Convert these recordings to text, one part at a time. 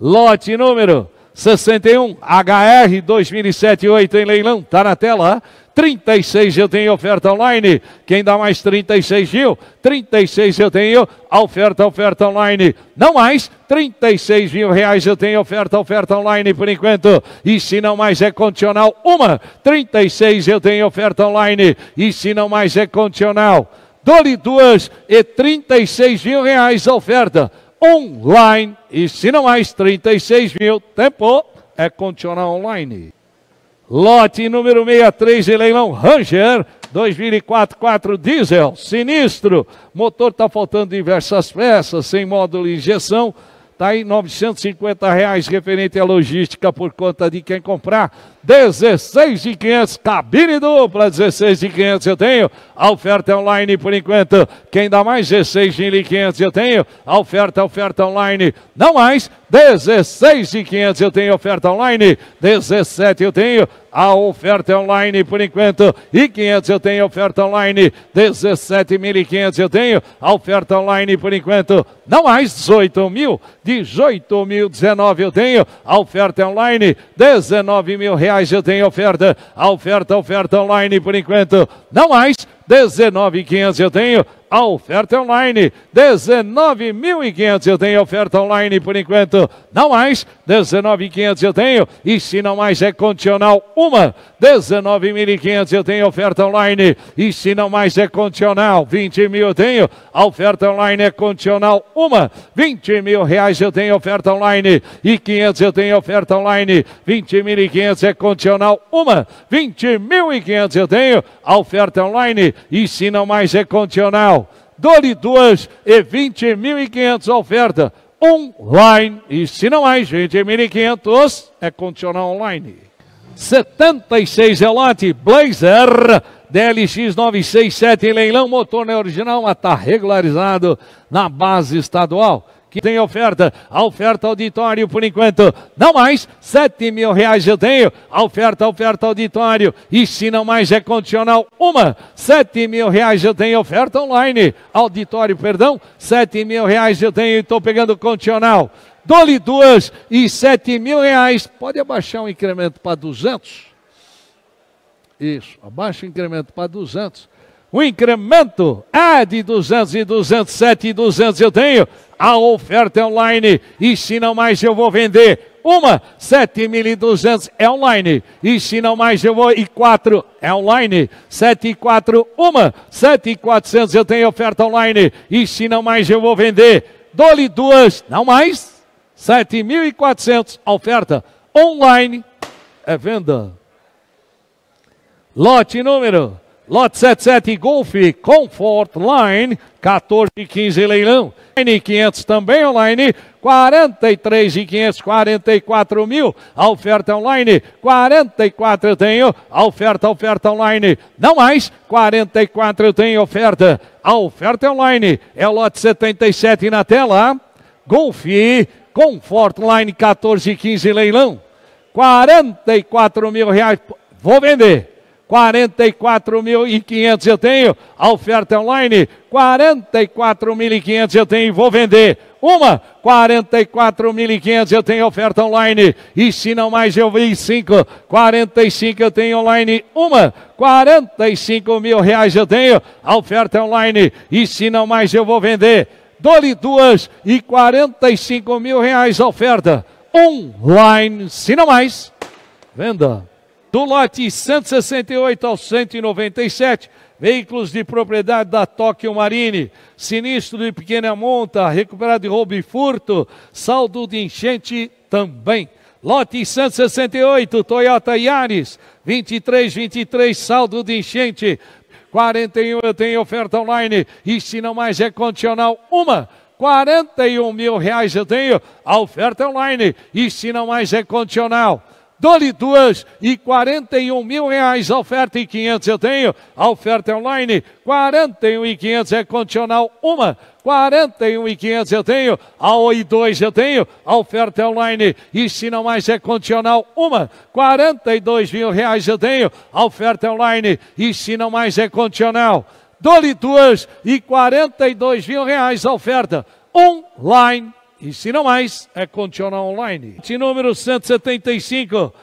Lote número 61, HR 2007-8 em leilão, tá na tela. 36 eu tenho oferta online. Quem dá mais 36 mil? 36 eu tenho oferta, oferta online. Não mais, 36 mil reais eu tenho oferta, oferta online por enquanto. E se não mais é condicional, uma. 36 eu tenho oferta online. E se não mais é condicional, dou-lhe duas e 36 mil reais a oferta online. E se não mais 36 mil, tempo é condicional online. Lote número 63 e leilão Ranger 2004 4 diesel, sinistro. Motor está faltando diversas peças, sem módulo de injeção. Está em R$ 950 reais referente à logística por conta de quem comprar. 16 de 500, cabine dupla, 16 de 500 eu tenho, a oferta é online por enquanto, quem dá mais 16 de 500 eu tenho, a oferta, oferta online, não mais, 16 de 500 eu tenho oferta online, 17 eu tenho a oferta é online por enquanto, e 500 eu tenho oferta online, 17.500 eu tenho a oferta online por enquanto, não mais 18 mil, 18 mil, 19 eu tenho a oferta é online, 19 mil reais reais eu tenho oferta, oferta, oferta online por enquanto, não mais. 19.500 eu tenho a oferta online. 19.500 eu tenho oferta online por enquanto. Não mais. 19.500 eu tenho. E se não mais é condicional uma. 19.500 eu tenho oferta online. E se não mais é condicional 20 mil eu tenho. A oferta online é condicional uma. 20 mil reais eu tenho oferta online. E 500 eu tenho oferta online. 20.500 é condicional uma. 20.500 eu tenho a oferta online e se não mais é condicional, Dole duas e 20.500 oferta online. E se não mais, 20.500 é condicional online. 76 Elote é Blazer DLX 967 leilão motor não é original, mas está regularizado na base estadual que tem oferta. A oferta auditório, por enquanto, não mais. 7 mil reais eu tenho. A oferta, oferta auditório. E se não mais é condicional, uma. 7 mil reais eu tenho. Oferta online. Auditório, perdão. 7 mil reais eu tenho estou pegando condicional. Dole duas e 7 mil reais. Pode abaixar o incremento para 200? Isso, abaixa o incremento para 200 o incremento é de 200 e 200, 7 e 200 eu tenho. A oferta é online e se não mais eu vou vender. Uma, 7.200 é online. E se não mais eu vou, e quatro é online. 7 e 4, uma, 7.400 eu tenho oferta online. E se não mais eu vou vender. dole duas, não mais. 7.400 oferta online é venda. Lote número Lot 77 Golf Comfort Line, 14 e 15 leilão. n 500 também online, 43 e 500, 44 mil. A oferta online, 44 eu tenho. A oferta, oferta online, não mais, 44 eu tenho oferta. A oferta é online é o lote 77 na tela. Golf Comfort Line, 14 e 15 leilão. 44 mil reais, vou vender. 44.500 eu tenho. A oferta é online, 44.500 eu tenho. Vou vender uma, 44.500 eu tenho oferta online. E se não mais eu vi cinco, 45 eu tenho online. Uma, 45 mil reais eu tenho. A oferta online. E se não mais eu é vou vender. Dole duas e 45 mil reais a oferta online. Se não mais, venda do lote 168 ao 197, veículos de propriedade da Tokyo Marine, sinistro de pequena monta, recuperado de roubo e furto, saldo de enchente também. Lote 168, Toyota Yaris, 2323, saldo de enchente, 41 eu tenho oferta online, e se não mais é condicional, uma. 41 mil reais eu tenho, a oferta é online, e se não mais é condicional dou-lhe duas e 41 mil reais. A oferta e 500 eu tenho. A oferta é online, 41 e 500 é condicional uma. 41 e 500 eu tenho, a Oi 2 eu tenho, a oferta é online e se não mais é condicional uma, 42 mil reais eu tenho, a oferta é online e se não mais é condicional, dou-lhe duas e 42 mil reais a oferta online e se não mais é continuar online. Número 175,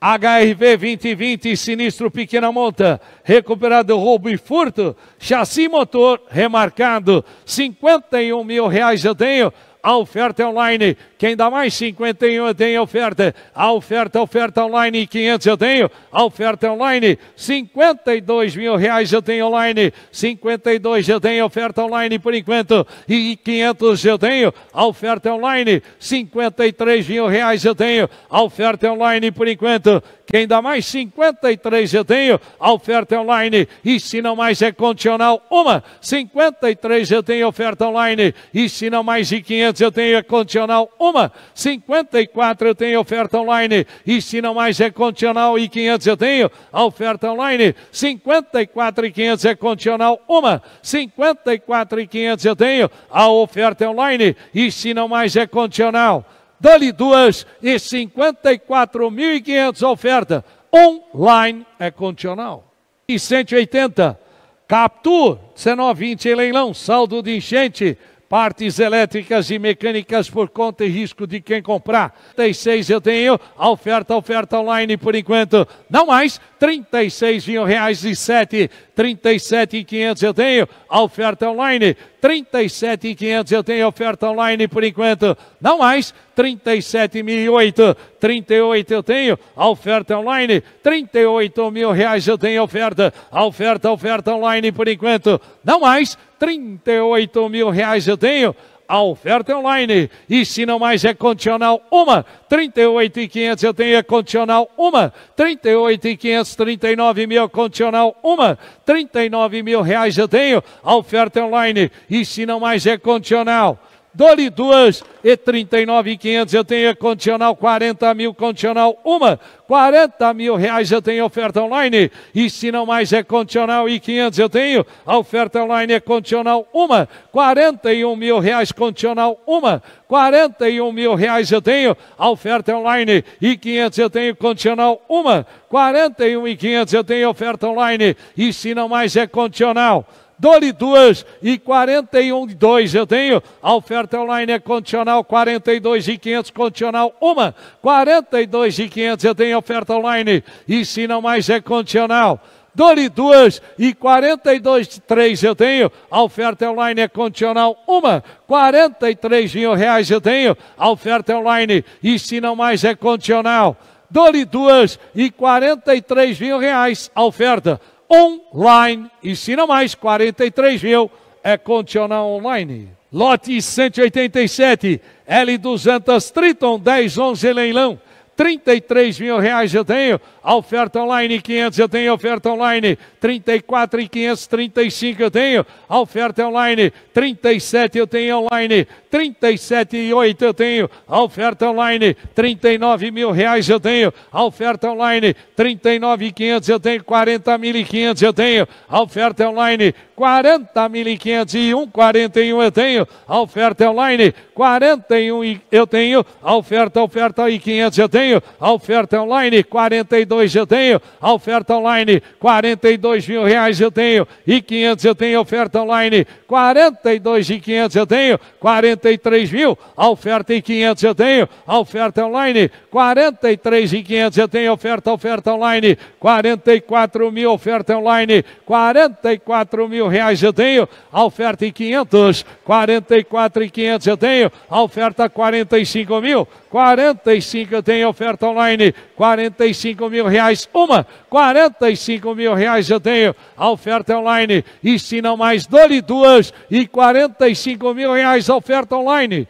HRV 2020, sinistro pequena monta, recuperado roubo e furto, chassi motor remarcado, 51 mil reais eu tenho. A oferta é online, quem dá mais 51 eu tenho oferta. A oferta, oferta online, 500 eu tenho. A oferta é online, 52 mil reais eu tenho online. 52 eu tenho oferta online por enquanto. E 500 eu tenho. A oferta online, 53 mil reais eu tenho. A oferta online por enquanto. É quem dá mais 53 eu tenho, a oferta online. E se não mais é condicional, uma. 53 eu tenho oferta online. E se não mais de 500 500 eu tenho condicional uma, 54 eu tenho oferta online, e se não mais é condicional e 500 eu tenho a oferta online, 54 e 500 é condicional uma, 54 e 500 eu tenho a oferta é online, e se não mais é condicional, dali duas e 54.500 oferta online é condicional. E 180, Captur, 19,20 em leilão, saldo de enchente, partes elétricas e mecânicas por conta e risco de quem comprar. 36 eu tenho, a oferta, oferta online por enquanto, não mais, 36 mil reais e 7, 37 e 500 eu tenho, a oferta online, 37 e 500 eu tenho oferta online por enquanto, não mais, 37 mil 8, 38 eu tenho, a oferta online, 38 mil reais eu tenho oferta, a oferta, oferta online por enquanto, não mais, 38 mil reais eu tenho. A oferta é online. E se não mais é condicional uma, 38.500 eu tenho é condicional uma, 38.500, 39 mil condicional uma, 39 mil reais eu tenho. A oferta é online. E se não mais é condicional Dou-lhe duas e 39.500. Eu tenho condicional 40 mil, condicional uma. 40 mil reais eu tenho oferta online. E se não mais é condicional e 500 eu tenho. A oferta online é condicional uma. 41 mil reais condicional uma. 41 mil reais eu tenho. A oferta online e 500 eu tenho condicional uma. 41 e 500 eu tenho oferta online. E se não mais é condicional dole duas e 41 e 2 eu tenho. A oferta online é condicional 42 e 500, condicional uma 42 e 500 eu tenho oferta online e se não mais é condicional. Dole duas e 42 de 3 eu tenho. A oferta online é condicional uma 43 mil reais eu tenho. A oferta online e se não mais é condicional. Dole duas e 43 mil reais a oferta online. Ensina mais, 43 mil é condicional online. Lote 187, L200 Triton 1011 leilão. 33 mil reais eu tenho. oferta online 500 eu tenho. oferta online 34 e 535 eu tenho. oferta online 37 eu tenho online. 37 e 8 eu tenho. oferta online 39 mil reais eu tenho. oferta online 39 e 500 eu tenho. 40 mil e 500 eu tenho. oferta online 40.501, 41 eu tenho, a oferta é online, 41 eu tenho, a oferta, oferta e 500 eu tenho, a oferta é online, 42 eu tenho, a oferta é online, 42 mil reais eu tenho, e 500 eu tenho, oferta online, 42 e 500 eu tenho, 43 mil, a oferta e 500 eu tenho, a oferta online, 43 e 500 eu tenho, oferta, oferta online, 44 mil, oferta online, 44 mil, mil reais eu tenho, a oferta em 500, 44 e 500 eu tenho, a oferta 45 mil, 45 eu tenho oferta online, 45 mil reais uma, 45 mil reais eu tenho, a oferta é online, e se não mais, dou-lhe duas e 45 mil reais a oferta online.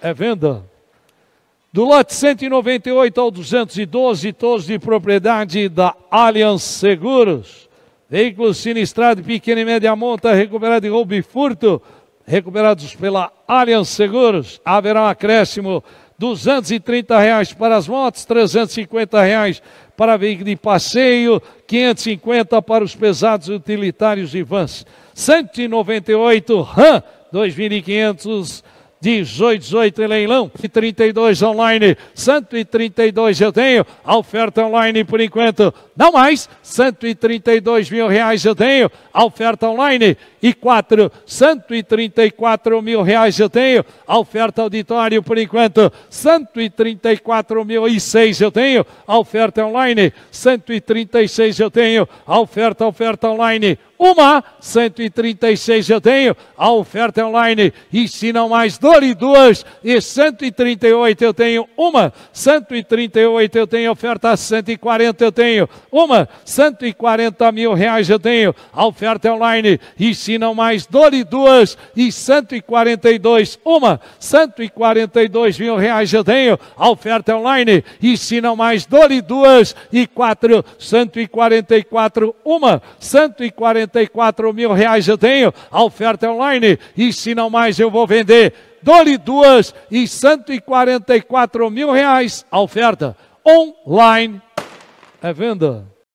É venda. Do lote 198 ao 212, todos de propriedade da Allianz Seguros. Veículos sinistrados, pequena e média monta, recuperado de roubo e furto, recuperados pela Allianz Seguros. Haverá um acréscimo, R$ 230 reais para as motos, R$ 350 reais para veículo de passeio, 550 para os pesados utilitários e vans. 198 RAM 2500 18, 18 em leilão, 32 online, 132 eu tenho, a oferta online por enquanto não mais, 132 mil reais eu tenho, a oferta online e quatro, cento e e trinta quatro mil reais eu tenho. A oferta auditório, por enquanto, Cento e e trinta quatro mil e seis eu tenho. A oferta online, Cento e e trinta seis eu tenho. A oferta, oferta online, uma, cento e e trinta seis eu tenho, a oferta online, e se não mais, dole duas, e oito eu tenho, uma, cento e e trinta oito eu tenho, oferta cento e quarenta eu tenho, uma, cento e quarenta mil reais eu tenho, a oferta online, e se ensinam mais 12 e 142, uma, 142 mil reais eu tenho, a oferta online, ensinam mais 12 e 4, 144, uma, 144 mil reais eu tenho, a oferta online, ensinam mais, eu vou vender, dole duas e 144 mil reais, a oferta online, é venda.